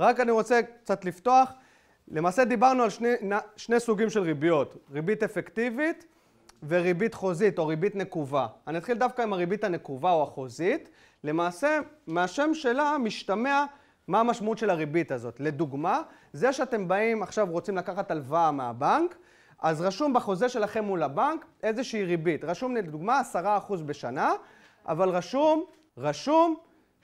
רק אני רוצה קצת לפתוח. למעשה דיברנו על שני, שני סוגים של ריביות, ריבית אפקטיבית וריבית חוזית או ריבית נקובה. אני אתחיל דווקא עם הריבית הנקובה או החוזית. למעשה, מהשם שלה משתמע מה המשמעות של הריבית הזאת. לדוגמה, זה שאתם באים עכשיו רוצים לקחת הלוואה מהבנק, אז רשום בחוזה שלכם מול הבנק איזושהי ריבית. רשום לדוגמה 10% בשנה, אבל רשום, רשום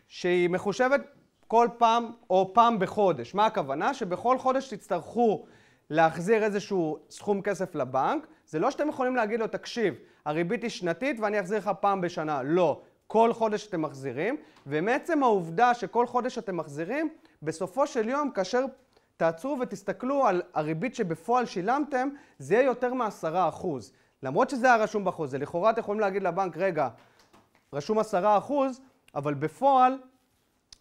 שהיא מחושבת כל פעם, או פעם בחודש. מה הכוונה? שבכל חודש תצטרכו להחזיר איזשהו סכום כסף לבנק. זה לא שאתם יכולים להגיד לו, תקשיב, הריבית היא שנתית ואני אחזיר לך פעם בשנה. לא. כל חודש אתם מחזירים, ומעצם העובדה שכל חודש אתם מחזירים, בסופו של יום, כאשר תעצרו ותסתכלו על הריבית שבפועל שילמתם, זה יהיה יותר מ-10%. למרות שזה היה רשום בחוזה, לכאורה אתם יכולים להגיד לבנק, רגע, רשום 10%, אבל בפועל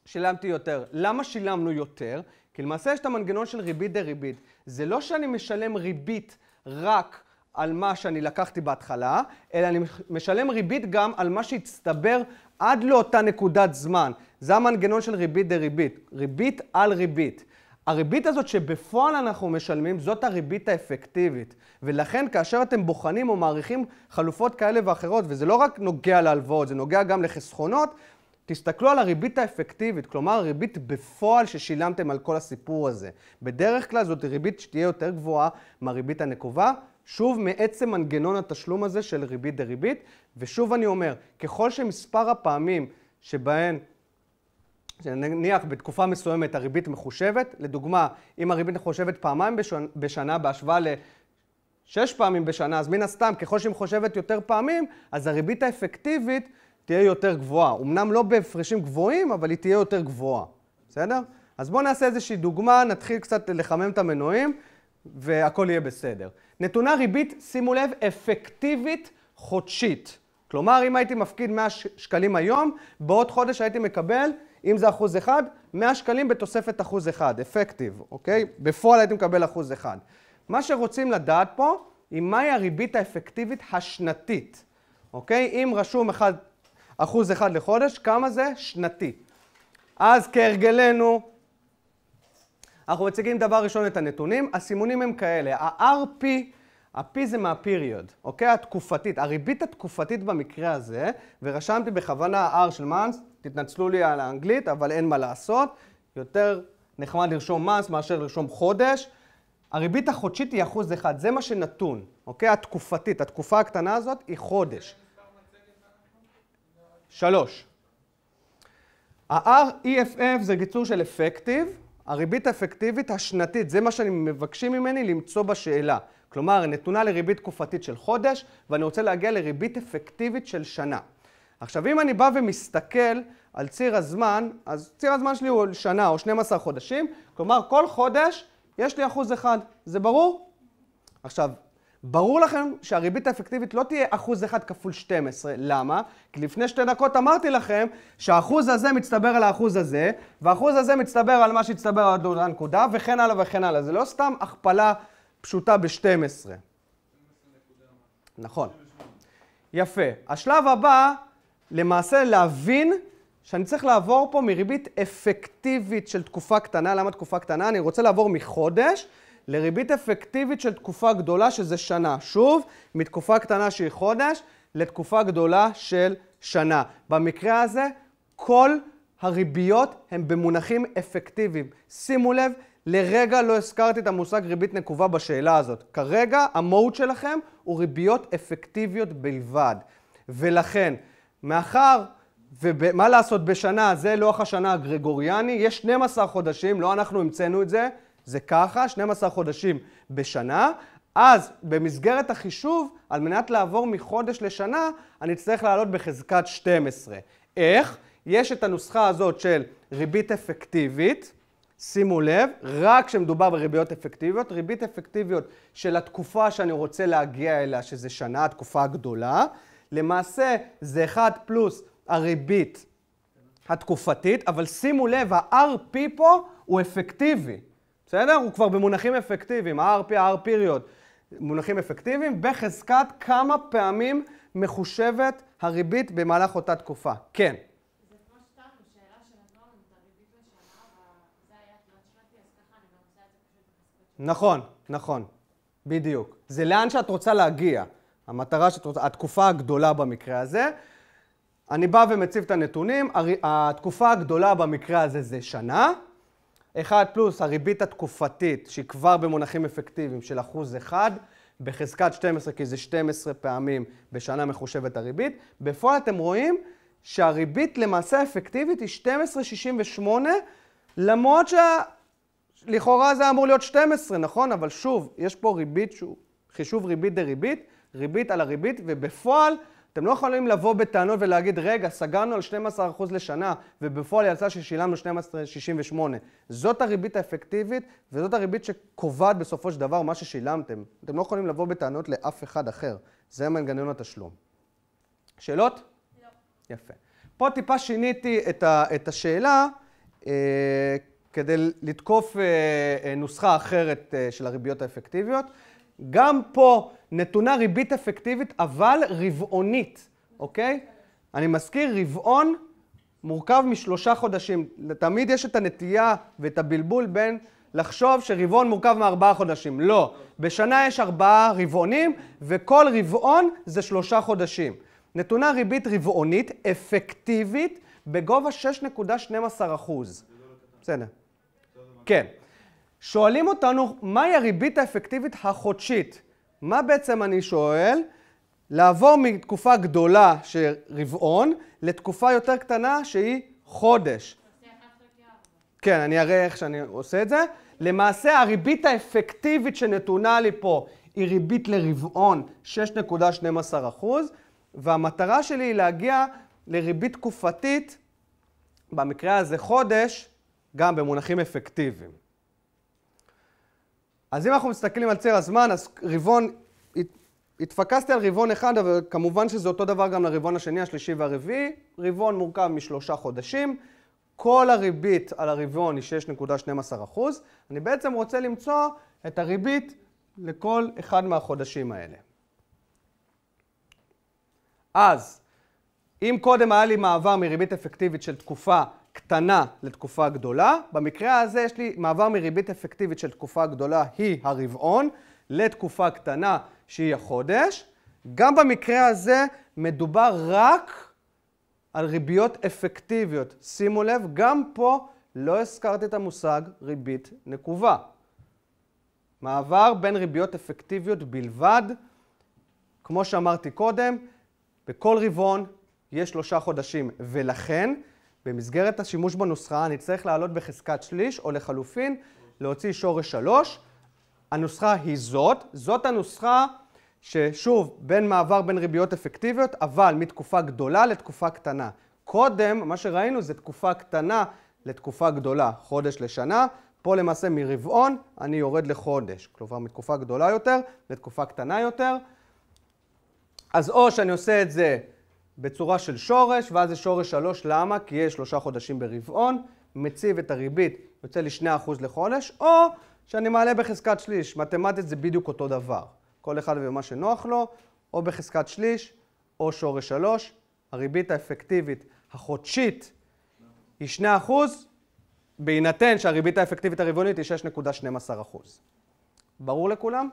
שילמתי יותר. למה שילמנו יותר? כי למעשה יש את המנגנון של ריבית דריבית. זה לא שאני משלם ריבית רק על מה שאני לקחתי בהתחלה, אלא אני משלם ריבית גם על מה שהצטבר עד לאותה נקודת זמן. זה המנגנון של ריבית דריבית, ריבית על ריבית. הריבית הזאת שבפועל אנחנו משלמים, זאת הריבית האפקטיבית. ולכן כאשר אתם בוחנים או מעריכים חלופות כאלה ואחרות, וזה לא רק נוגע להלוואות, זה נוגע גם לחסכונות, תסתכלו על הריבית האפקטיבית, כלומר ריבית בפועל ששילמתם על כל הסיפור הזה. בדרך כלל זאת ריבית שתהיה יותר גבוהה מהריבית הנקובה, שוב מעצם מנגנון התשלום הזה של ריבית דריבית, ושוב אני אומר, ככל שמספר הפעמים שבהן נניח בתקופה מסוימת הריבית מחושבת, לדוגמה, אם הריבית מחושבת פעמיים בשנה, בשנה בהשוואה לשש פעמים בשנה, אז מן הסתם, ככל שהיא מחושבת יותר פעמים, אז הריבית האפקטיבית תהיה יותר גבוהה. אמנם לא בהפרשים גבוהים, אבל היא תהיה יותר גבוהה, בסדר? אז בואו נעשה איזושהי דוגמה, נתחיל קצת לחמם את המנועים, והכל יהיה בסדר. נתונה ריבית, שימו לב, אפקטיבית חודשית. כלומר, אם הייתי מפקיד 100 שקלים היום, בעוד חודש הייתי מקבל, אם זה אחוז אחד, 100 שקלים בתוספת אחוז אחד, אפקטיב, אוקיי? בפועל הייתי מקבל אחוז אחד. מה שרוצים לדעת פה, היא מהי הריבית האפקטיבית השנתית, אוקיי? אם רשום 1... אחוז אחד לחודש, כמה זה? שנתי. אז כהרגלנו, אנחנו מציגים דבר ראשון את הנתונים, הסימונים הם כאלה, ה-RP, ה-P זה מה-period, אוקיי? התקופתית, הריבית התקופתית במקרה הזה, ורשמתי בכוונה R של מאנס, תתנצלו לי על האנגלית, אבל אין מה לעשות, יותר נחמד לרשום מאנס מאשר לרשום חודש. הריבית החודשית היא אחוז אחד, זה מה שנתון, אוקיי? התקופתית, התקופה הקטנה הזאת היא חודש. 3. ה-REFF זה קיצור של אפקטיב, הריבית האפקטיבית השנתית, זה מה שאני מבקשים ממני למצוא בשאלה. כלומר, נתונה לריבית תקופתית של חודש, ואני רוצה להגיע לריבית אפקטיבית של שנה. עכשיו, אם אני בא ומסתכל על ציר הזמן, אז ציר הזמן שלי הוא שנה או 12 חודשים, כלומר, כל חודש יש לי אחוז אחד. זה ברור? עכשיו, ברור לכם שהריבית האפקטיבית לא תהיה אחוז אחד כפול 12. למה? כי לפני שתי דקות אמרתי לכם שהאחוז הזה מצטבר על האחוז הזה, והאחוז הזה מצטבר על מה שהצטבר עד לאותה נקודה, וכן הלאה וכן הלאה. זה לא סתם הכפלה פשוטה ב-12. נכון. יפה. השלב הבא, למעשה להבין שאני צריך לעבור פה מריבית אפקטיבית של תקופה קטנה. למה תקופה קטנה? אני רוצה לעבור מחודש. לריבית אפקטיבית של תקופה גדולה שזה שנה. שוב, מתקופה קטנה שהיא חודש לתקופה גדולה של שנה. במקרה הזה, כל הריביות הן במונחים אפקטיביים. שימו לב, לרגע לא הזכרתי את המושג ריבית נקובה בשאלה הזאת. כרגע המהות שלכם הוא ריביות אפקטיביות בלבד. ולכן, מאחר ומה לעשות בשנה, זה לוח השנה הגרגוריאני, יש 12 חודשים, לא אנחנו המצאנו את זה, זה ככה, 12 חודשים בשנה, אז במסגרת החישוב, על מנת לעבור מחודש לשנה, אני אצטרך לעלות בחזקת 12. איך? יש את הנוסחה הזאת של ריבית אפקטיבית, שימו לב, רק כשמדובר בריביות אפקטיביות, ריבית אפקטיביות של התקופה שאני רוצה להגיע אליה, שזה שנה, התקופה הגדולה, למעשה זה 1 פלוס הריבית התקופתית, אבל שימו לב, ה-RP פה הוא אפקטיבי. בסדר? הוא כבר במונחים אפקטיביים, ה-RP, ה-R period, מונחים אפקטיביים, בחזקת כמה פעמים מחושבת הריבית במהלך אותה תקופה. כן. נכון, נכון, בדיוק. זה לאן שאת רוצה להגיע. המטרה שאת רוצה, התקופה הגדולה במקרה הזה. אני בא ומציב את הנתונים, התקופה הגדולה במקרה הזה זה שנה, 1 פלוס הריבית התקופתית, שהיא כבר במונחים אפקטיביים של אחוז 1, בחזקת 12, כי זה 12 פעמים בשנה מחושבת הריבית. בפועל אתם רואים שהריבית למעשה האפקטיבית היא 12.68, למרות שלכאורה זה אמור להיות 12, נכון? אבל שוב, יש פה ריבית, שהוא חישוב ריבית דריבית, ריבית על הריבית, ובפועל אתם לא יכולים לבוא בטענות ולהגיד, רגע, סגרנו על 12% לשנה, ובפועל יצא ששילמנו 12.68. זאת הריבית האפקטיבית, וזאת הריבית שקובעת בסופו של דבר מה ששילמתם. אתם לא יכולים לבוא בטענות לאף אחד אחר. זה מנגנון התשלום. שאלות? לא. יפה. פה טיפה שיניתי את, ה, את השאלה אה, כדי לתקוף אה, אה, נוסחה אחרת אה, של הריביות האפקטיביות. גם פה... נתונה ריבית אפקטיבית, אבל רבעונית, אוקיי? אני מזכיר, רבעון מורכב משלושה חודשים. תמיד יש את הנטייה ואת הבלבול בין לחשוב שרבעון מורכב מארבעה חודשים. לא. בשנה יש ארבעה רבעונים, וכל רבעון זה שלושה חודשים. נתונה ריבית רבעונית אפקטיבית בגובה 6.12 אחוז. בסדר. כן. שואלים אותנו, מהי הריבית האפקטיבית החודשית? מה בעצם אני שואל? לעבור מתקופה גדולה של רבעון לתקופה יותר קטנה שהיא חודש. כן, אני אראה איך שאני עושה את זה. למעשה הריבית האפקטיבית שנתונה לי פה היא ריבית לרבעון 6.12%, והמטרה שלי היא להגיע לריבית תקופתית, במקרה הזה חודש, גם במונחים אפקטיביים. אז אם אנחנו מסתכלים על ציר הזמן, אז רבעון, התפקסתי על רבעון אחד, אבל כמובן שזה אותו דבר גם לרבעון השני, השלישי והרביעי. רבעון מורכב משלושה חודשים. כל הריבית על הרבעון היא 6.12%. אני בעצם רוצה למצוא את הריבית לכל אחד מהחודשים האלה. אז, אם קודם היה לי מעבר מריבית אפקטיבית של תקופה קטנה לתקופה גדולה. במקרה הזה יש לי מעבר מריבית אפקטיבית של תקופה גדולה, היא הרבעון, לתקופה קטנה שהיא החודש. גם במקרה הזה מדובר רק על ריביות אפקטיביות. שימו לב, גם פה לא הזכרתי את המושג ריבית נקובה. מעבר בין ריביות אפקטיביות בלבד, כמו שאמרתי קודם, בכל רבעון יש שלושה חודשים, ולכן במסגרת השימוש בנוסחה אני צריך לעלות בחזקת שליש, או לחלופין, להוציא שורש 3. הנוסחה היא זאת. זאת הנוסחה ששוב, בין מעבר בין ריביות אפקטיביות, אבל מתקופה גדולה לתקופה קטנה. קודם, מה שראינו זה תקופה קטנה לתקופה גדולה, חודש לשנה. פה למעשה מרבעון אני יורד לחודש. כלומר, מתקופה גדולה יותר לתקופה קטנה יותר. אז או שאני עושה את זה בצורה של שורש, ואז זה שורש 3, למה? כי יש שלושה חודשים ברבעון, מציב את הריבית, יוצא לי 2% לחודש, או שאני מעלה בחזקת שליש. מתמטית זה בדיוק אותו דבר. כל אחד ומה שנוח לו, או בחזקת שליש, או שורש 3. הריבית האפקטיבית החודשית היא 2%, בהינתן שהריבית האפקטיבית הרבעונית היא 6.12%. ברור לכולם?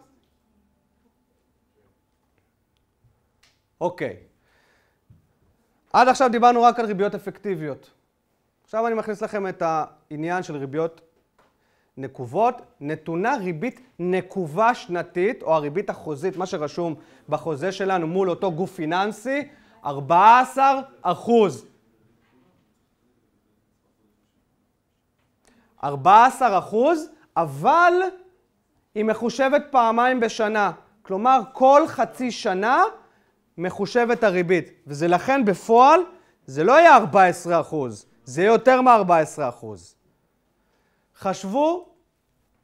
אוקיי. Okay. עד עכשיו דיברנו רק על ריביות אפקטיביות. עכשיו אני מכניס לכם את העניין של ריביות נקובות. נתונה ריבית נקובה שנתית, או הריבית החוזית, מה שרשום בחוזה שלנו מול אותו גוף פיננסי, 14 אחוז. 14 אחוז, אבל היא מחושבת פעמיים בשנה. כלומר, כל חצי שנה מחושבת הריבית, וזה לכן בפועל זה לא יהיה 14 זה יהיה יותר מ-14 חשבו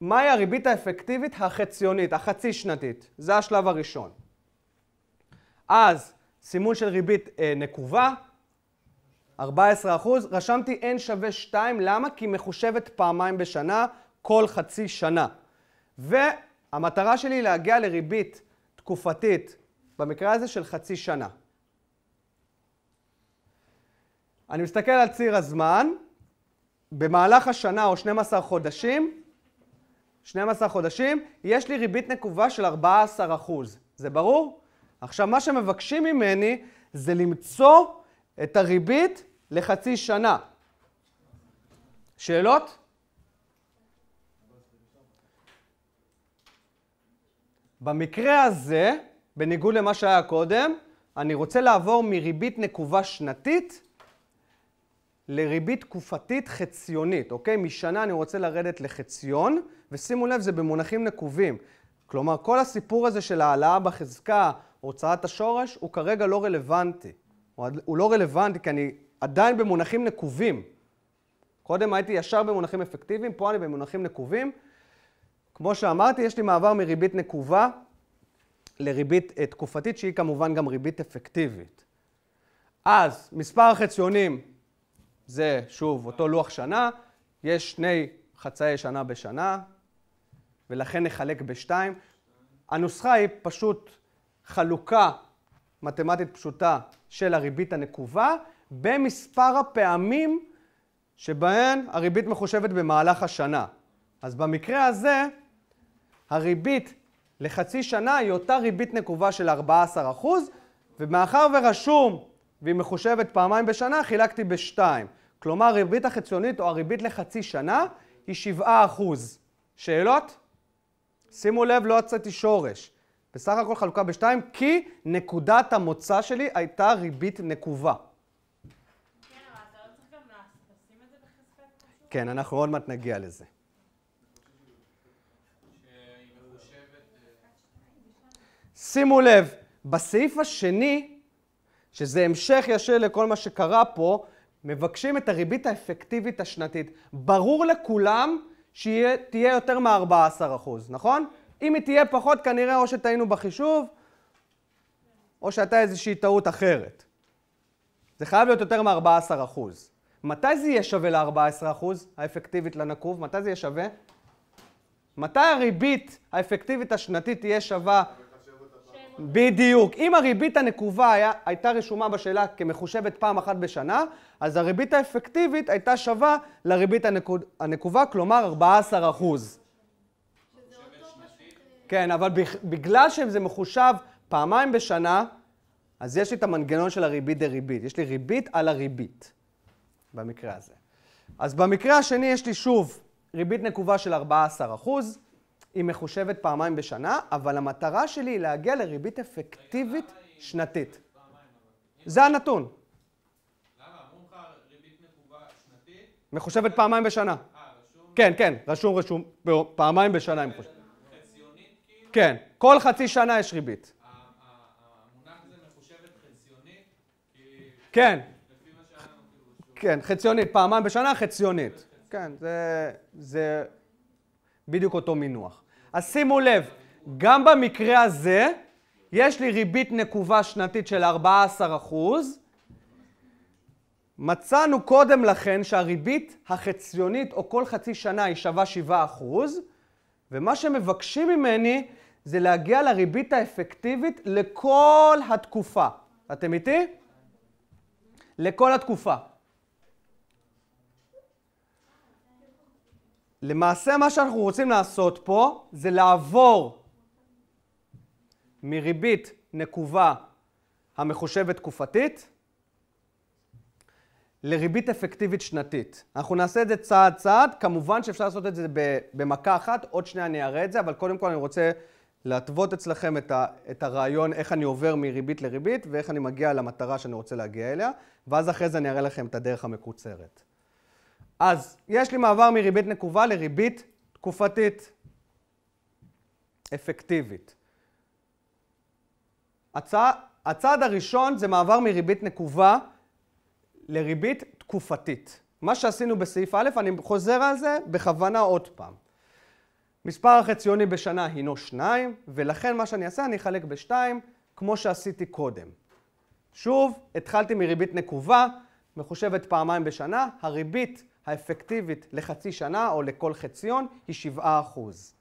מהי הריבית האפקטיבית החציונית, החצי שנתית. זה השלב הראשון. אז סימון של ריבית אה, נקובה, 14%, רשמתי n שווה 2, למה? כי מחושבת פעמיים בשנה, כל חצי שנה. והמטרה שלי היא להגיע לריבית תקופתית במקרה הזה של חצי שנה. אני מסתכל על ציר הזמן, במהלך השנה או 12 חודשים, 12 חודשים, יש לי ריבית נקובה של 14 זה ברור? עכשיו, מה שמבקשים ממני זה למצוא את הריבית לחצי שנה. שאלות? במקרה הזה, בניגוד למה שהיה קודם, אני רוצה לעבור מריבית נקובה שנתית לריבית תקופתית חציונית, אוקיי? משנה אני רוצה לרדת לחציון, ושימו לב, זה במונחים נקובים. כלומר, כל הסיפור הזה של העלאה בחזקה, הוצאת השורש, הוא כרגע לא רלוונטי. הוא לא רלוונטי כי אני עדיין במונחים נקובים. קודם הייתי ישר במונחים אפקטיביים, פה אני במונחים נקובים. כמו שאמרתי, יש לי מעבר מריבית נקובה לריבית אה, תקופתית, שהיא כמובן גם ריבית אפקטיבית. אז מספר החציונים זה שוב אותו לוח שנה, יש שני חצאי שנה בשנה, ולכן נחלק בשתיים. הנוסחה היא פשוט חלוקה מתמטית פשוטה של הריבית הנקובה במספר הפעמים שבהן הריבית מחושבת במהלך השנה. אז במקרה הזה, הריבית לחצי שנה היא אותה ריבית נקובה של 14%, ומאחר ורשום, והיא מחושבת פעמיים בשנה, חילקתי בשתיים. כלומר, הריבית החציונית או הריבית לחצי שנה היא 7%. שאלות? שימו לב, לא יצאתי שורש. בסך הכל חלוקה בשתיים, כי נקודת המוצא שלי הייתה ריבית נקובה. כן, לא כן אנחנו עוד מעט נגיע לזה. שימו לב, בסעיף השני, שזה המשך ישיר לכל מה שקרה פה, מבקשים את הריבית האפקטיבית השנתית. ברור לכולם שתהיה יותר מ-14%, נכון? אם היא תהיה פחות, כנראה או שטעינו בחישוב, או שהייתה איזושהי טעות אחרת. זה חייב להיות יותר מ-14%. מתי זה יהיה שווה ל-14% האפקטיבית לנקוב? מתי זה יהיה שווה? מתי הריבית האפקטיבית השנתית תהיה שווה בדיוק. אם הריבית הנקובה היה, הייתה רשומה בשאלה כמחושבת פעם אחת בשנה, אז הריבית האפקטיבית הייתה שווה לריבית הנקוד, הנקובה, כלומר 14 אחוז. כן, אבל בגלל שזה מחושב פעמיים בשנה, אז יש לי את המנגנון של הריבית דריבית. יש לי ריבית על הריבית, במקרה הזה. אז במקרה השני יש לי שוב ריבית נקובה של 14 אחוז. היא מחושבת פעמיים בשנה, אבל המטרה שלי היא להגיע לריבית אפקטיבית שנתית. זה הנתון. מחושבת פעמיים בשנה. כן, כן, רשום, רשום, פעמיים בשנה היא מחושבת. כן, כל חצי שנה יש ריבית. כן. כן, חציונית, פעמיים בשנה חציונית. כן, זה, זה בדיוק אותו מינוח. אז שימו לב, גם במקרה הזה יש לי ריבית נקובה שנתית של 14%. מצאנו קודם לכן שהריבית החציונית או כל חצי שנה היא שווה 7%, ומה שמבקשים ממני זה להגיע לריבית האפקטיבית לכל התקופה. אתם איתי? לכל התקופה. למעשה מה שאנחנו רוצים לעשות פה זה לעבור מריבית נקובה המחושבת תקופתית לריבית אפקטיבית שנתית. אנחנו נעשה את זה צעד צעד, כמובן שאפשר לעשות את זה במכה אחת, עוד שנייה אני אראה את זה, אבל קודם כל אני רוצה להתוות אצלכם את, ה, את הרעיון איך אני עובר מריבית לריבית ואיך אני מגיע למטרה שאני רוצה להגיע אליה, ואז אחרי זה אני אראה לכם את הדרך המקוצרת. אז יש לי מעבר מריבית נקובה לריבית תקופתית אפקטיבית. הצע, הצעד הראשון זה מעבר מריבית נקובה לריבית תקופתית. מה שעשינו בסעיף א', אני חוזר על זה בכוונה עוד פעם. מספר החציוני בשנה הינו 2, ולכן מה שאני אעשה, אני אחלק ב-2, כמו שעשיתי קודם. שוב, התחלתי מריבית נקובה, מחושבת פעמיים בשנה, הריבית האפקטיבית לחצי שנה או לכל חציון היא 7 אחוז.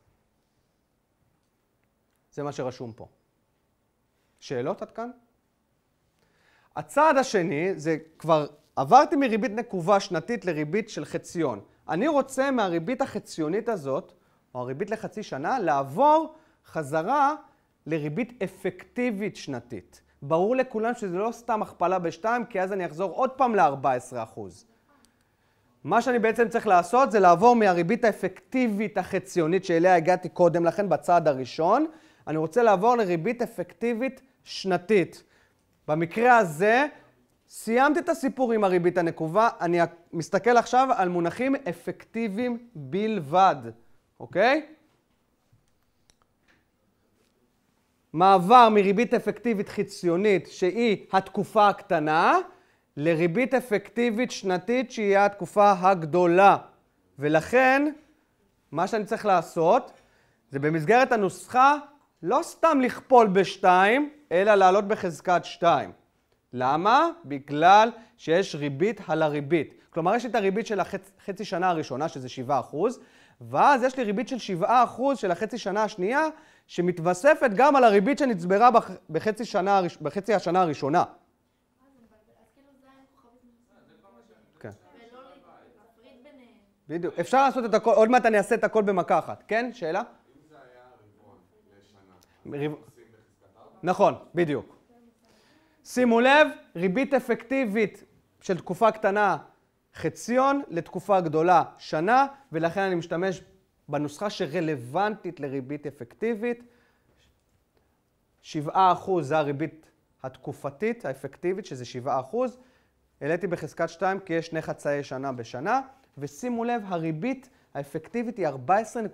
זה מה שרשום פה. שאלות עד כאן? הצעד השני זה כבר עברתי מריבית נקובה שנתית לריבית של חציון. אני רוצה מהריבית החציונית הזאת, או הריבית לחצי שנה, לעבור חזרה לריבית אפקטיבית שנתית. ברור לכולם שזה לא סתם הכפלה ב-2, כי אז אני אחזור עוד פעם ל-14%. מה שאני בעצם צריך לעשות זה לעבור מהריבית האפקטיבית החציונית שאליה הגעתי קודם לכן בצעד הראשון, אני רוצה לעבור לריבית אפקטיבית שנתית. במקרה הזה, סיימתי את הסיפור עם הריבית הנקובה, אני מסתכל עכשיו על מונחים אפקטיביים בלבד, אוקיי? מעבר מריבית אפקטיבית חציונית שהיא התקופה הקטנה, לריבית אפקטיבית שנתית שהיא התקופה הגדולה. ולכן, מה שאני צריך לעשות זה במסגרת הנוסחה לא סתם לכפול בשתיים, אלא לעלות בחזקת שתיים. למה? בגלל שיש ריבית על הריבית. כלומר, יש לי את הריבית של החצי החצ... שנה הראשונה, שזה 7%, ואז יש לי ריבית של 7% של החצי שנה השנייה, שמתווספת גם על הריבית שנצברה בח... בחצי, שנה, בחצי השנה הראשונה. בדיוק. אפשר לעשות את הכל, עוד מעט אני אעשה את הכל במכה אחת. כן? שאלה? אם זה היה רבעון לשנה, נכון, בדיוק. שימו לב, ריבית אפקטיבית של תקופה קטנה חציון לתקופה גדולה שנה, ולכן אני משתמש בנוסחה שרלוונטית לריבית אפקטיבית. 7% זה הריבית התקופתית, האפקטיבית, שזה 7%. העליתי בחזקת 2 כי יש שני חצאי שנה בשנה. ושימו לב, הריבית האפקטיבית היא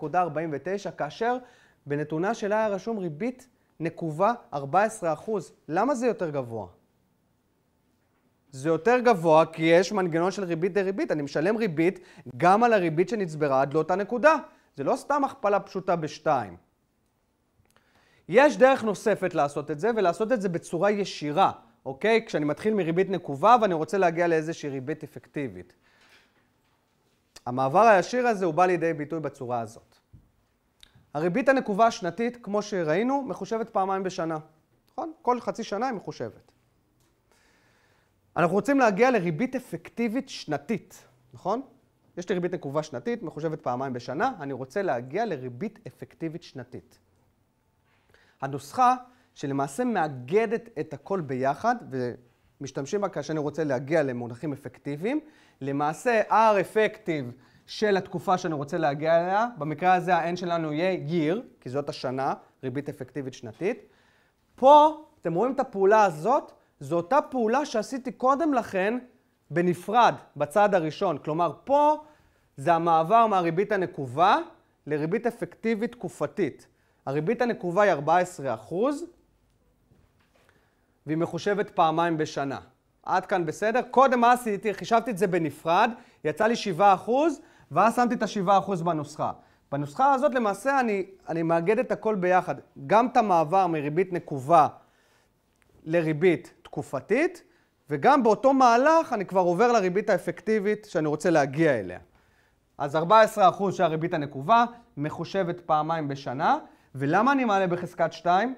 14.49, כאשר בנתונה שלה היה רשום ריבית נקובה 14%. למה זה יותר גבוה? זה יותר גבוה כי יש מנגנון של ריבית דריבית. אני משלם ריבית גם על הריבית שנצברה עד לאותה נקודה. זה לא סתם הכפלה פשוטה בשתיים. יש דרך נוספת לעשות את זה, ולעשות את זה בצורה ישירה, אוקיי? כשאני מתחיל מריבית נקובה ואני רוצה להגיע לאיזושהי ריבית אפקטיבית. המעבר הישיר הזה הוא בא לידי ביטוי בצורה הזאת. הריבית הנקובה השנתית, כמו שראינו, מחושבת פעמיים בשנה. נכון? כל חצי שנה היא מחושבת. אנחנו רוצים להגיע לריבית אפקטיבית שנתית, נכון? יש לי ריבית נקובה שנתית, מחושבת פעמיים בשנה, אני רוצה להגיע לריבית אפקטיבית שנתית. הנוסחה שלמעשה מאגדת את הכל ביחד, משתמשים בה כאשר אני רוצה להגיע למונחים אפקטיביים. למעשה, R-אפקטיב של התקופה שאני רוצה להגיע אליה, במקרה הזה ה-N שלנו יהיה year, כי זאת השנה, ריבית אפקטיבית שנתית. פה, אתם רואים את הפעולה הזאת? זו אותה פעולה שעשיתי קודם לכן בנפרד, בצעד הראשון. כלומר, פה זה המעבר מהריבית הנקובה לריבית אפקטיבית תקופתית. הריבית הנקובה היא 14%, אחוז, והיא מחושבת פעמיים בשנה. עד כאן בסדר? קודם מה עשיתי? חישבתי את זה בנפרד, יצא לי 7%, ואז שמתי את ה-7% בנוסחה. בנוסחה הזאת למעשה אני, אני מאגד את הכל ביחד, גם את המעבר מריבית נקובה לריבית תקופתית, וגם באותו מהלך אני כבר עובר לריבית האפקטיבית שאני רוצה להגיע אליה. אז 14% שהריבית הנקובה מחושבת פעמיים בשנה, ולמה אני מעלה בחזקת 2?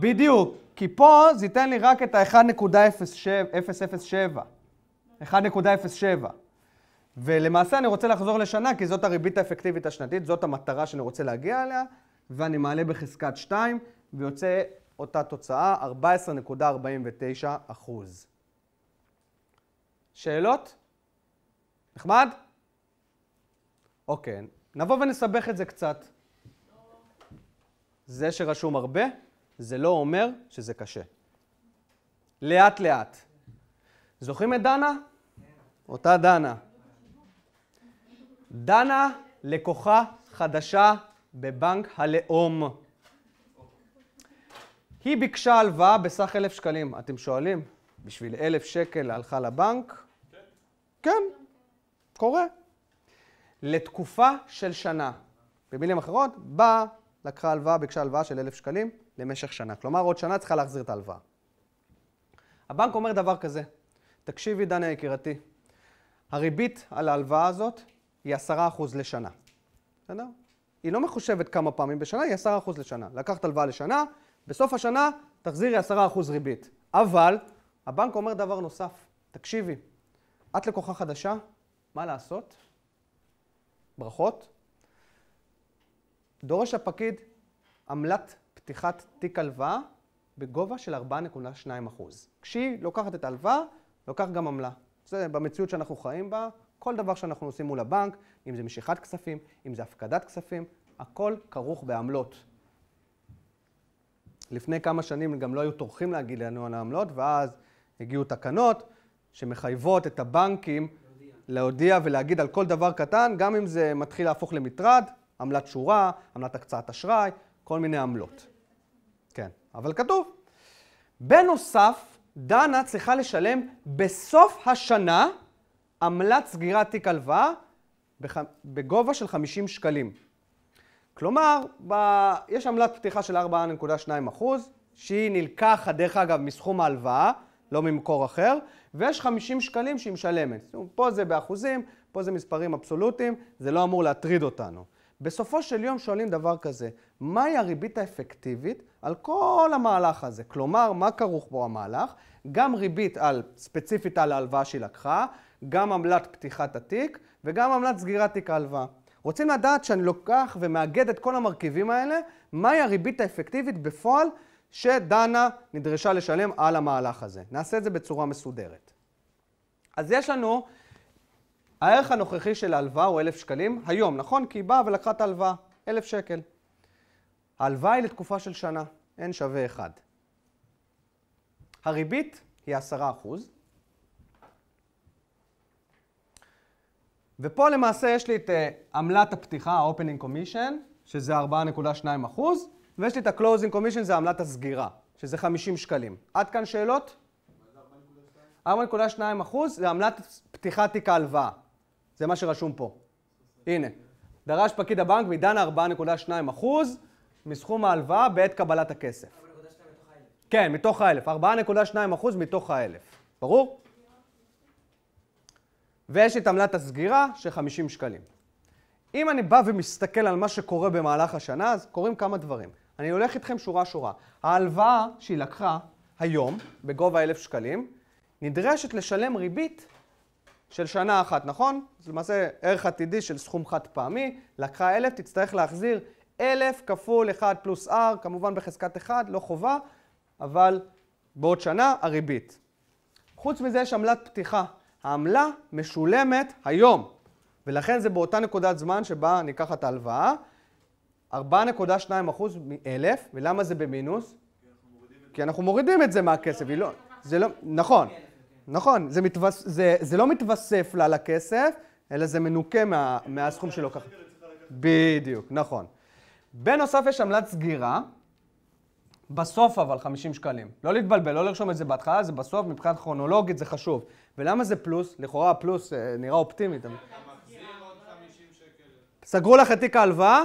בדיוק, כי פה זה ייתן לי רק את ה-1.007, 1.07. ולמעשה אני רוצה לחזור לשנה, כי זאת הריבית האפקטיבית השנתית, זאת המטרה שאני רוצה להגיע אליה, ואני מעלה בחזקת 2, ויוצא אותה תוצאה, 14.49 אחוז. שאלות? נחמד? אוקיי, נבוא ונסבך את זה קצת. זה שרשום הרבה? זה לא אומר שזה קשה. לאט-לאט. זוכרים את דנה? אותה דנה. דנה לקוחה חדשה בבנק הלאום. היא ביקשה הלוואה בסך אלף שקלים. אתם שואלים, בשביל אלף שקל הלכה לבנק? כן. קורה. לתקופה של שנה. במילים אחרות, באה, לקחה הלוואה, ביקשה הלוואה של אלף שקלים, למשך שנה. כלומר, עוד שנה צריכה להחזיר את ההלוואה. הבנק אומר דבר כזה, תקשיבי, דניה יקירתי, הריבית על ההלוואה הזאת היא 10% לשנה. בסדר? היא לא מחושבת כמה פעמים בשנה, היא 10% לשנה. לקחת הלוואה לשנה, בסוף השנה תחזירי 10% ריבית. אבל הבנק אומר דבר נוסף, תקשיבי, את לקוחה חדשה, מה לעשות? ברכות. דורש הפקיד עמלת פתיחת תיק הלוואה בגובה של 4.2 אחוז. כשהיא לוקחת את ההלוואה, לוקח גם עמלה. זה במציאות שאנחנו חיים בה, כל דבר שאנחנו עושים מול הבנק, אם זה משיכת כספים, אם זה הפקדת כספים, הכל כרוך בעמלות. לפני כמה שנים גם לא היו טורחים להגיד לנו על העמלות, ואז הגיעו תקנות שמחייבות את הבנקים להודיע. להודיע ולהגיד על כל דבר קטן, גם אם זה מתחיל להפוך למטרד, עמלת שורה, עמלת הקצאת אשראי, כל מיני עמלות. אבל כתוב. בנוסף, דנה צריכה לשלם בסוף השנה עמלת סגירת תיק הלוואה בח... בגובה של 50 שקלים. כלומר, ב... יש עמלת פתיחה של 4.2 אחוז, שהיא נלקחת, דרך אגב, מסכום ההלוואה, לא ממקור אחר, ויש 50 שקלים שהיא משלמת. פה זה באחוזים, פה זה מספרים אבסולוטיים, זה לא אמור להטריד אותנו. בסופו של יום שואלים דבר כזה, מהי הריבית האפקטיבית על כל המהלך הזה? כלומר, מה כרוך בו המהלך? גם ריבית על, ספציפית על ההלוואה שהיא לקחה, גם עמלת פתיחת התיק וגם עמלת סגירת תיק ההלוואה. רוצים לדעת שאני לוקח ומאגד את כל המרכיבים האלה, מהי הריבית האפקטיבית בפועל שדנה נדרשה לשלם על המהלך הזה. נעשה את זה בצורה מסודרת. אז יש לנו הערך הנוכחי של ההלוואה הוא 1,000 שקלים, היום, נכון? כי היא באה ולקחה את ההלוואה, 1,000 שקל. ההלוואה היא לתקופה של שנה, n שווה 1. הריבית היא 10 ופה למעשה יש לי את אה, עמלת הפתיחה, ה-opening commission, שזה 4.2 אחוז, ויש לי את ה-closing commission, זה עמלת הסגירה, שזה 50 שקלים. עד כאן שאלות? 4.2 אחוז זה עמלת פתיחת תיק ההלוואה. זה מה שרשום פה. הנה, דרש פקיד הבנק מדנה 4.2 אחוז מסכום ההלוואה בעת קבלת הכסף. 4.2 מתוך האלף. כן, מתוך האלף. 4.2 אחוז מתוך האלף. ברור? ויש את עמלת הסגירה של 50 שקלים. אם אני בא ומסתכל על מה שקורה במהלך השנה, אז קורים כמה דברים. אני הולך איתכם שורה-שורה. ההלוואה שהיא לקחה היום, בגובה 1,000 שקלים, נדרשת לשלם ריבית של שנה אחת, נכון? זה למעשה ערך עתידי של סכום חד פעמי, לקחה 1,000, תצטרך להחזיר 1,000 כפול 1 פלוס R, כמובן בחזקת 1, לא חובה, אבל בעוד שנה הריבית. חוץ מזה יש עמלת פתיחה. העמלה משולמת היום, ולכן זה באותה נקודת זמן שבה ניקח את ההלוואה, 4.2% מ-1,000, ולמה זה במינוס? כי אנחנו מורידים את זה מהכסף, היא לא... זה לא... נכון. נכון, זה, מתווס, זה, זה לא מתווסף לה לכסף, אלא זה מנוכה מה, מהסכום שלו ככה. בדיוק, נכון. בנוסף יש עמלת סגירה, בסוף אבל 50 שקלים. לא להתבלבל, לא לרשום את זה בהתחלה, זה בסוף, מבחינת כרונולוגית זה חשוב. ולמה זה פלוס? לכאורה הפלוס אה, נראה אופטימי. אתה מחזיר עוד 50 שקל. סגרו לך את תיק ההלוואה,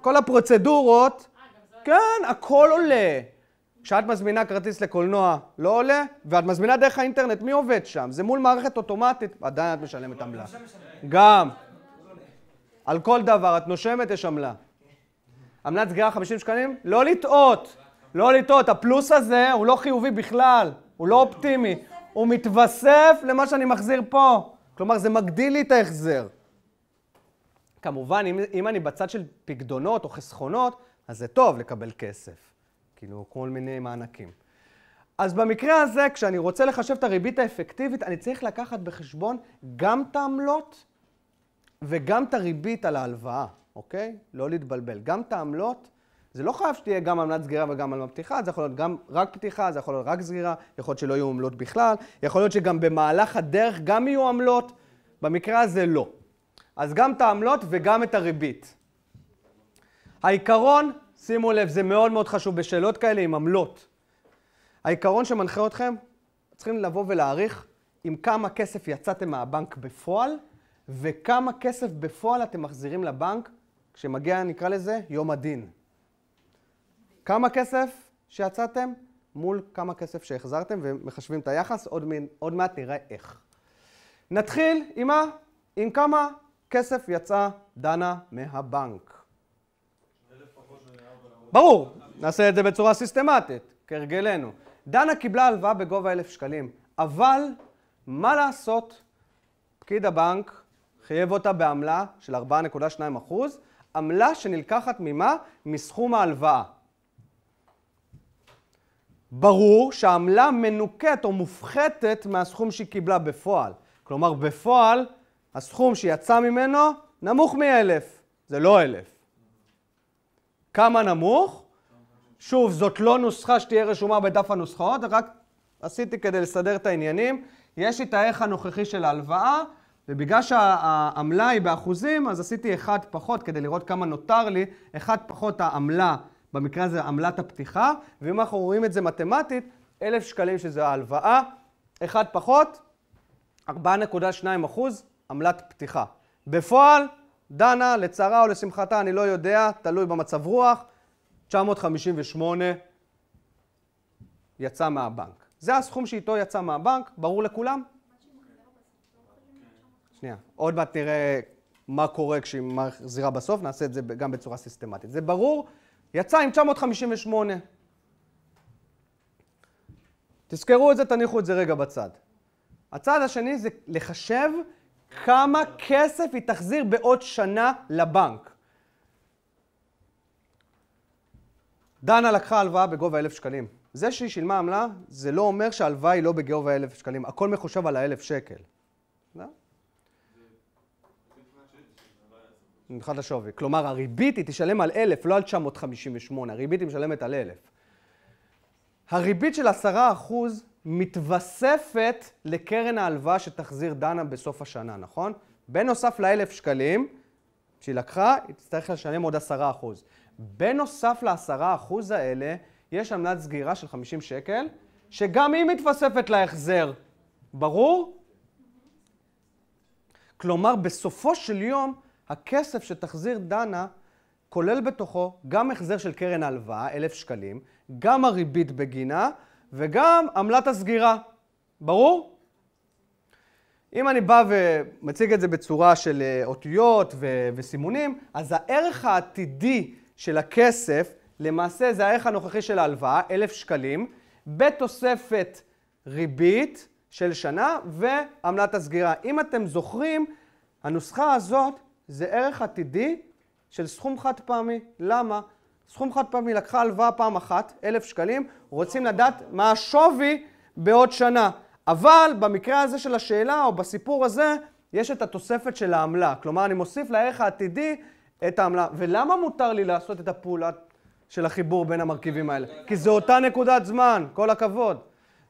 כל הפרוצדורות, אה, כן, הכל עולה. כשאת מזמינה כרטיס לקולנוע לא עולה, ואת מזמינה דרך האינטרנט, מי עובד שם? זה מול מערכת אוטומטית, עדיין את משלמת עמלה. גם. על כל דבר, את נושמת, יש עמלה. עמלת סגירה 50 שקלים? לא לטעות. לא לטעות, הפלוס הזה הוא לא חיובי בכלל, הוא לא אופטימי. הוא מתווסף למה שאני מחזיר פה. כלומר, זה מגדיל לי את ההחזר. כמובן, אם, אם אני בצד של פקדונות או חסכונות, אז זה טוב לקבל כסף. כאילו כל מיני מענקים. אז במקרה הזה, כשאני רוצה לחשב את הריבית האפקטיבית, אני צריך לקחת בחשבון גם את העמלות וגם את הריבית על ההלוואה, אוקיי? לא להתבלבל. גם את העמלות, זה לא חייב שתהיה גם עמלת סגירה וגם עמלת פתיחה, זה יכול להיות גם רק פתיחה, זה יכול להיות רק סגירה, יכול להיות שלא יהיו עמלות בכלל, יכול להיות שגם במהלך הדרך גם יהיו עמלות, במקרה הזה לא. אז גם את העמלות וגם את הריבית. העיקרון שימו לב, זה מאוד מאוד חשוב בשאלות כאלה עם עמלות. העיקרון שמנחה אתכם, צריכים לבוא ולהעריך עם כמה כסף יצאתם מהבנק בפועל, וכמה כסף בפועל אתם מחזירים לבנק כשמגיע, נקרא לזה, יום הדין. כמה כסף שיצאתם מול כמה כסף שהחזרתם, ומחשבים את היחס, עוד, מין, עוד מעט נראה איך. נתחיל עם, ה, עם כמה כסף יצאה דנה מהבנק. ברור, נעשה את זה בצורה סיסטמטית, כהרגלנו. דנה קיבלה הלוואה בגובה 1,000 שקלים, אבל מה לעשות? פקיד הבנק חייב אותה בעמלה של 4.2 אחוז, עמלה שנלקחת ממה? מסכום ההלוואה. ברור שהעמלה מנוכת או מופחתת מהסכום שהיא קיבלה בפועל. כלומר, בפועל הסכום שיצא ממנו נמוך מ-1,000, זה לא 1,000. כמה נמוך? שוב, זאת לא נוסחה שתהיה רשומה בדף הנוסחאות, רק עשיתי כדי לסדר את העניינים. יש לי את הערך הנוכחי של ההלוואה, ובגלל שהעמלה היא באחוזים, אז עשיתי אחד פחות כדי לראות כמה נותר לי, אחד פחות העמלה, במקרה הזה עמלת הפתיחה, ואם אנחנו רואים את זה מתמטית, אלף שקלים שזה ההלוואה, אחד פחות, 4.2 אחוז עמלת פתיחה. בפועל, דנה, לצרה או לשמחתה, אני לא יודע, תלוי במצב רוח, 958 יצא מהבנק. זה הסכום שאיתו יצא מהבנק, ברור לכולם? שנייה, עוד מעט נראה מה קורה כשהיא מחזירה בסוף, נעשה את זה גם בצורה סיסטמטית. זה ברור, יצא עם 958. תזכרו את זה, תניחו את זה רגע בצד. הצד השני זה לחשב כמה כסף היא תחזיר בעוד שנה לבנק. דנה לקחה הלוואה בגובה 1,000 שקלים. זה שהיא שילמה עמלה, זה לא אומר שההלוואה היא לא בגובה 1,000 שקלים. הכל מחושב על ה-1,000 שקל. מבחינת לא? השווי. כלומר, הריבית היא תשלם על 1,000, לא על 958. הריבית היא משלמת על 1,000. הריבית של 10% מתווספת לקרן ההלוואה שתחזיר דנה בסוף השנה, נכון? בנוסף לאלף שקלים שהיא לקחה, היא תצטרך לשלם עוד עשרה אחוז. בנוסף לעשרה אחוז האלה, יש עמלת סגירה של 50 שקל, שגם היא מתווספת להחזר. ברור? כלומר, בסופו של יום, הכסף שתחזיר דנה כולל בתוכו גם החזר של קרן ההלוואה, אלף שקלים, גם הריבית בגינה, וגם עמלת הסגירה. ברור? אם אני בא ומציג את זה בצורה של אה, אותיות ו- וסימונים, אז הערך העתידי של הכסף, למעשה זה הערך הנוכחי של ההלוואה, 1,000 שקלים, בתוספת ריבית של שנה ועמלת הסגירה. אם אתם זוכרים, הנוסחה הזאת זה ערך עתידי של סכום חד פעמי. למה? סכום חד פעמי, לקחה הלוואה פעם אחת, אלף שקלים, רוצים לדעת מה השווי בעוד שנה. אבל במקרה הזה של השאלה, או בסיפור הזה, יש את התוספת של העמלה. כלומר, אני מוסיף לערך העתידי את העמלה. ולמה מותר לי לעשות את הפעולה של החיבור בין המרכיבים האלה? כי זו אותה נקודת זמן, כל הכבוד.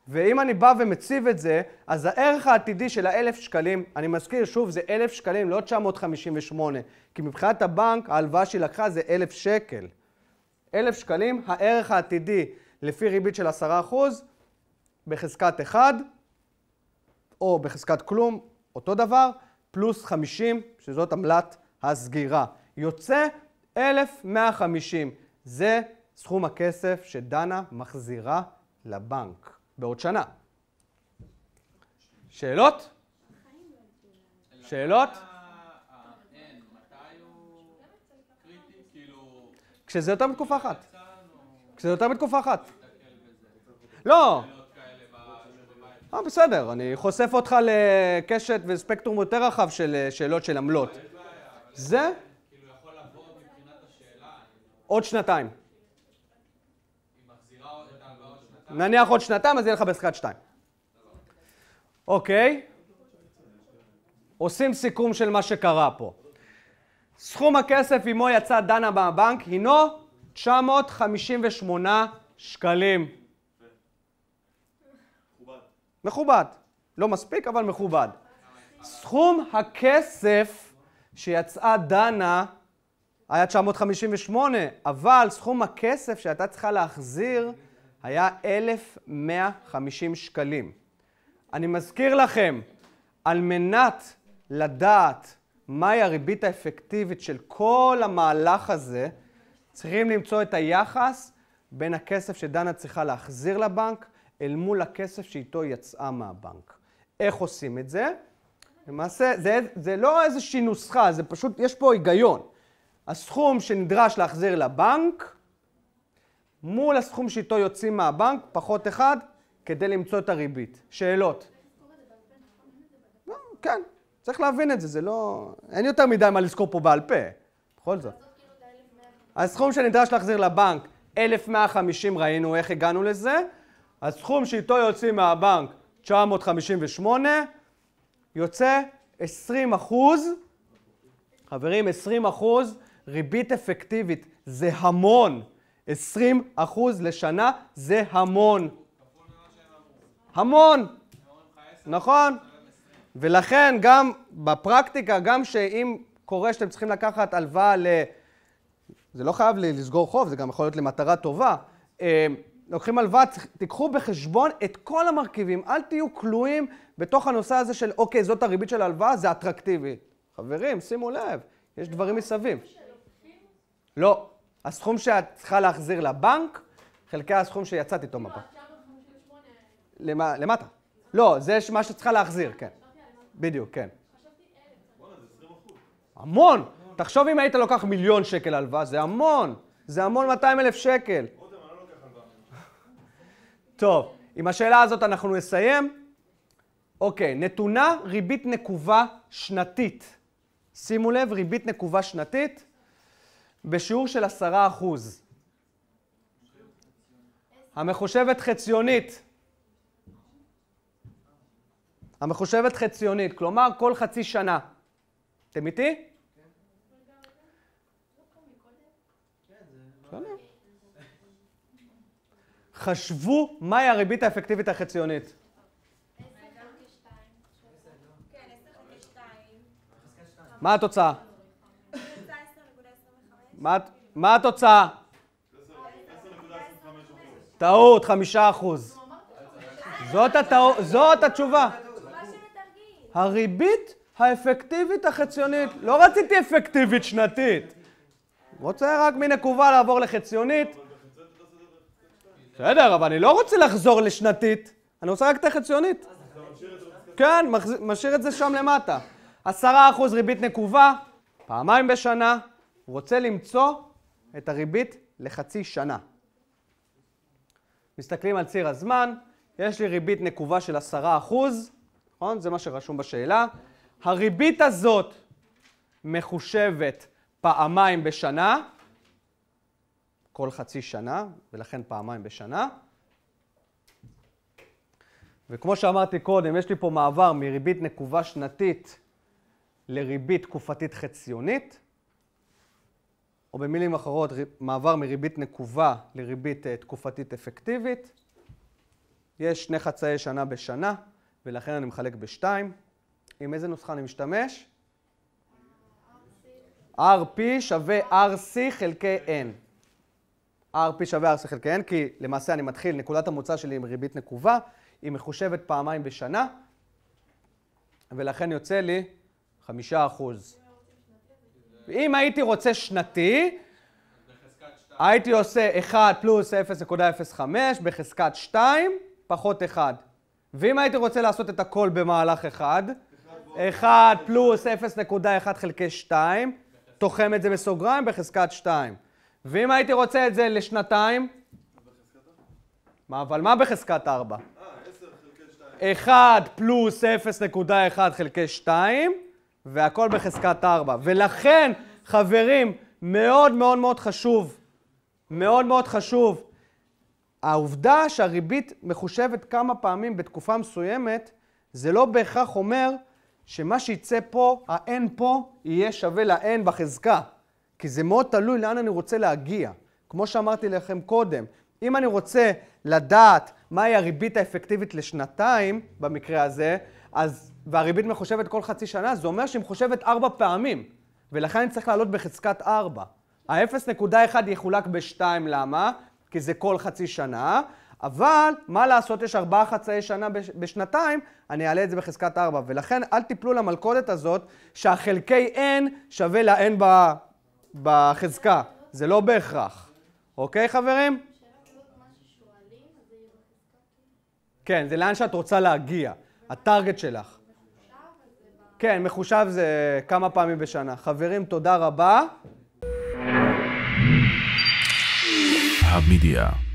ואם אני בא ומציב את זה, אז הערך העתידי של האלף שקלים, אני מזכיר שוב, זה אלף שקלים, לא 958, כי מבחינת הבנק ההלוואה שהיא לקחה זה אלף שקל. 1,000 שקלים, הערך העתידי לפי ריבית של 10% בחזקת 1 או בחזקת כלום, אותו דבר, פלוס 50, שזאת עמלת הסגירה. יוצא 1,150. זה סכום הכסף שדנה מחזירה לבנק בעוד שנה. שאלות? שאלות? כשזה יותר מתקופה אחת. כשזה יותר מתקופה אחת. לא. אה, בסדר, אני חושף אותך לקשת וספקטרום יותר רחב של אה, שאלות של עמלות. זה? כאילו, עוד שנתיים. נניח עוד שנתיים, אז יהיה לך בחזקת שתיים. אוקיי? עושים סיכום של מה שקרה פה. סכום הכסף עמו יצא דנה מהבנק הינו 958 שקלים. מכובד. מכובד. לא מספיק, אבל מכובד. סכום הכסף שיצאה דנה היה 958, אבל סכום הכסף שהייתה צריכה להחזיר היה 1,150 שקלים. אני מזכיר לכם, על מנת לדעת מהי הריבית האפקטיבית של כל המהלך הזה, צריכים למצוא את היחס בין הכסף שדנה צריכה להחזיר לבנק אל מול הכסף שאיתו יצאה מהבנק. איך עושים את זה? למעשה, זה, זה לא איזושהי נוסחה, זה פשוט, יש פה היגיון. הסכום שנדרש להחזיר לבנק, מול הסכום שאיתו יוצאים מהבנק, פחות אחד, כדי למצוא את הריבית. שאלות? נכון? כן, צריך להבין את זה, זה לא... אין יותר מדי מה לזכור פה בעל פה, בכל זאת. כאילו הסכום שנדרש להחזיר לבנק, 1,150 ראינו איך הגענו לזה. הסכום שאיתו יוצאים מהבנק, 958, יוצא 20 אחוז, חברים, 20 אחוז ריבית אפקטיבית, זה המון. 20 אחוז לשנה זה המון. המון. נכון. ולכן גם בפרקטיקה, גם שאם קורה שאתם צריכים לקחת הלוואה ל... זה לא חייב לסגור חוב, זה גם יכול להיות למטרה טובה. אה, לוקחים הלוואה, תיקחו בחשבון את כל המרכיבים, אל תהיו כלואים בתוך הנושא הזה של אוקיי, זאת הריבית של ההלוואה, זה אטרקטיבי. חברים, שימו לב, יש דברים מסביב. לא, הסכום שאת צריכה להחזיר לבנק, חלקי הסכום שיצאת איתו כאילו, מפה. למטה. לא, זה מה שאת צריכה להחזיר, כן. בדיוק, כן. המון! תחשוב אם היית לוקח מיליון שקל הלוואה, זה המון! זה המון 200 אלף שקל. לא טוב, עם השאלה הזאת אנחנו נסיים. אוקיי, נתונה ריבית נקובה שנתית. שימו לב, ריבית נקובה שנתית בשיעור של 10%. המחושבת חציונית. המחושבת חציונית, כלומר כל חצי שנה. אתם איתי? כן, חשבו מהי הריבית האפקטיבית החציונית. מה התוצאה? מה התוצאה? טעות, חמישה אחוז. זאת התשובה. הריבית האפקטיבית החציונית. לא רציתי אפקטיבית שנתית. רוצה רק מנקובה לעבור לחציונית. בסדר, אבל אני לא רוצה לחזור לשנתית, אני רוצה רק את החציונית. כן, משאיר את זה שם למטה. עשרה אחוז ריבית נקובה, פעמיים בשנה, רוצה למצוא את הריבית לחצי שנה. מסתכלים על ציר הזמן, יש לי ריבית נקובה של עשרה אחוז, נכון? זה מה שרשום בשאלה. הריבית הזאת מחושבת פעמיים בשנה, כל חצי שנה, ולכן פעמיים בשנה. וכמו שאמרתי קודם, יש לי פה מעבר מריבית נקובה שנתית לריבית תקופתית חציונית, או במילים אחרות, מעבר מריבית נקובה לריבית אה, תקופתית אפקטיבית. יש שני חצאי שנה בשנה. ולכן אני מחלק ב-2. עם איזה נוסחה אני משתמש? RP שווה RC חלקי N. RP שווה RC חלקי N, כי למעשה אני מתחיל, נקודת המוצא שלי עם ריבית נקובה, היא מחושבת פעמיים בשנה, ולכן יוצא לי 5%. אם הייתי רוצה שנתי, הייתי עושה 1 פלוס 0.05 בחזקת 2 פחות 1, ואם הייתי רוצה לעשות את הכל במהלך אחד, 1 פלוס 0.1 חלקי 2, תוחם את זה בסוגריים בחזקת 2. ואם הייתי רוצה את זה לשנתיים... מה, אבל מה בחזקת 4? אה, 10 חלקי 2. 1 פלוס 0.1 חלקי 2, והכל בחזקת 4. ולכן, חברים, מאוד מאוד מאוד חשוב, מאוד מאוד חשוב העובדה שהריבית מחושבת כמה פעמים בתקופה מסוימת, זה לא בהכרח אומר שמה שיצא פה, ה-n פה, יהיה שווה ל-n בחזקה. כי זה מאוד תלוי לאן אני רוצה להגיע. כמו שאמרתי לכם קודם, אם אני רוצה לדעת מהי הריבית האפקטיבית לשנתיים, במקרה הזה, אז, והריבית מחושבת כל חצי שנה, זה אומר שהיא מחושבת ארבע פעמים, ולכן אני צריך לעלות בחזקת ארבע. ה-0.1 יחולק ב-2, למה? כי זה כל חצי שנה, אבל מה לעשות, יש ארבעה חצאי שנה בש, בשנתיים, אני אעלה את זה בחזקת ארבע. ולכן אל תיפלו למלכודת הזאת שהחלקי n שווה ל-n בחזקה. זה לא בהכרח. אוקיי, חברים? כן, זה לאן שאת רוצה להגיע, הטארגט שלך. כן, מחושב זה כמה פעמים בשנה. חברים, תודה רבה. Media.